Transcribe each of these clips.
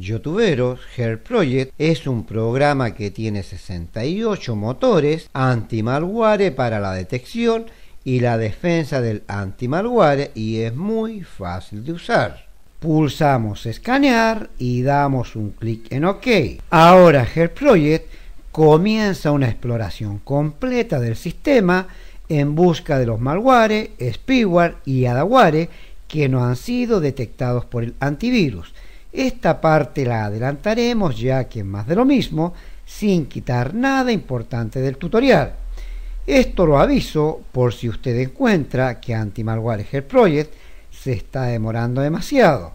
Youtuberos, Herproject Project es un programa que tiene 68 motores anti-malware para la detección y la defensa del anti-malware y es muy fácil de usar. Pulsamos escanear y damos un clic en OK. Ahora Herproject Project comienza una exploración completa del sistema en busca de los malware, spyware y adaware que no han sido detectados por el antivirus esta parte la adelantaremos ya que es más de lo mismo, sin quitar nada importante del tutorial. Esto lo aviso por si usted encuentra que Anti-Malware Project se está demorando demasiado.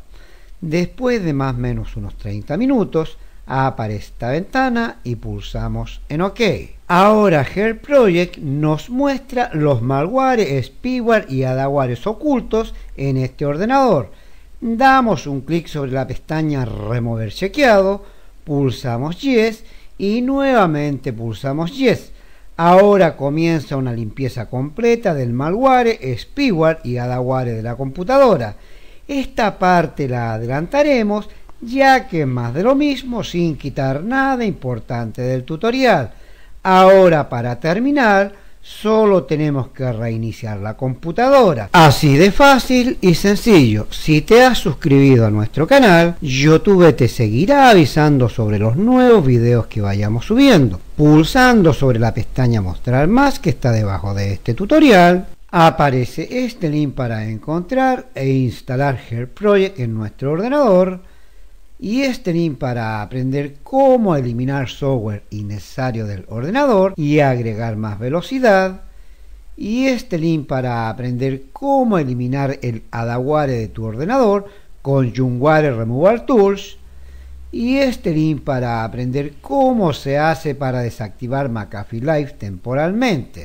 Después de más o menos unos 30 minutos, aparece esta ventana y pulsamos en OK. Ahora Her Project nos muestra los malware, spyware y adaguares ocultos en este ordenador damos un clic sobre la pestaña Remover chequeado, pulsamos Yes y nuevamente pulsamos Yes. Ahora comienza una limpieza completa del malware, spyware y adaware de la computadora. Esta parte la adelantaremos ya que más de lo mismo sin quitar nada importante del tutorial. Ahora para terminar Solo tenemos que reiniciar la computadora. Así de fácil y sencillo. Si te has suscribido a nuestro canal, YouTube te seguirá avisando sobre los nuevos videos que vayamos subiendo. Pulsando sobre la pestaña Mostrar más que está debajo de este tutorial, aparece este link para encontrar e instalar HerProject en nuestro ordenador y este link para aprender cómo eliminar software innecesario del ordenador y agregar más velocidad. Y este link para aprender cómo eliminar el Adaware de tu ordenador con Jungware Removal Tools. Y este link para aprender cómo se hace para desactivar McAfee Live temporalmente.